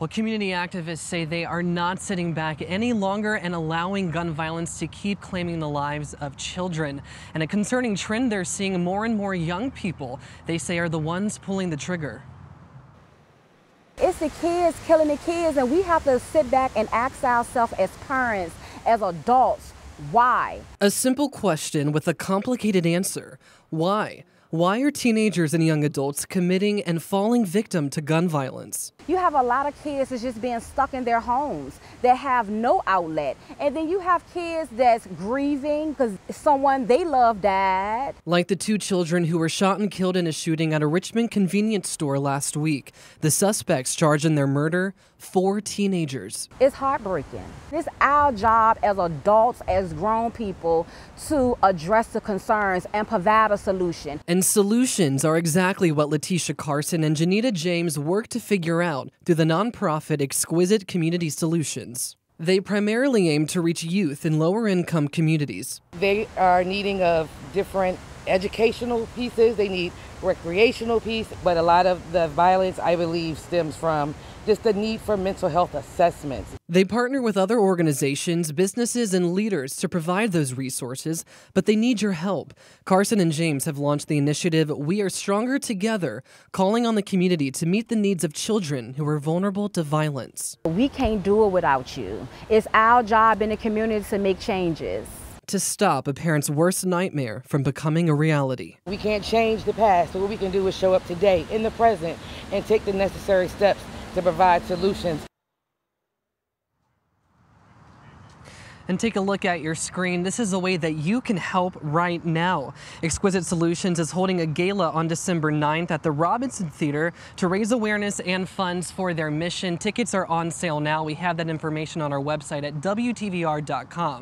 Well, community activists say they are not sitting back any longer and allowing gun violence to keep claiming the lives of children. And a concerning trend they're seeing more and more young people they say are the ones pulling the trigger. It's the kids killing the kids, and we have to sit back and ask ourselves as parents, as adults, why? A simple question with a complicated answer. Why? Why are teenagers and young adults committing and falling victim to gun violence? You have a lot of kids that's just being stuck in their homes that have no outlet. And then you have kids that's grieving because someone they love died. Like the two children who were shot and killed in a shooting at a Richmond convenience store last week. The suspects charged in their murder, four teenagers. It's heartbreaking. It's our job as adults, as grown people, to address the concerns and provide a solution. And and solutions are exactly what Letitia Carson and Janita James work to figure out through the nonprofit Exquisite Community Solutions. They primarily aim to reach youth in lower income communities. They are needing of different educational pieces, they need recreational piece, but a lot of the violence, I believe, stems from just the need for mental health assessments. They partner with other organizations, businesses, and leaders to provide those resources, but they need your help. Carson and James have launched the initiative We Are Stronger Together, calling on the community to meet the needs of children who are vulnerable to violence. We can't do it without you. It's our job in the community to make changes to stop a parent's worst nightmare from becoming a reality. We can't change the past, so what we can do is show up today in the present and take the necessary steps to provide solutions. and take a look at your screen. This is a way that you can help right now. Exquisite Solutions is holding a gala on December 9th at the Robinson Theater to raise awareness and funds for their mission. Tickets are on sale now. We have that information on our website at WTVR.com.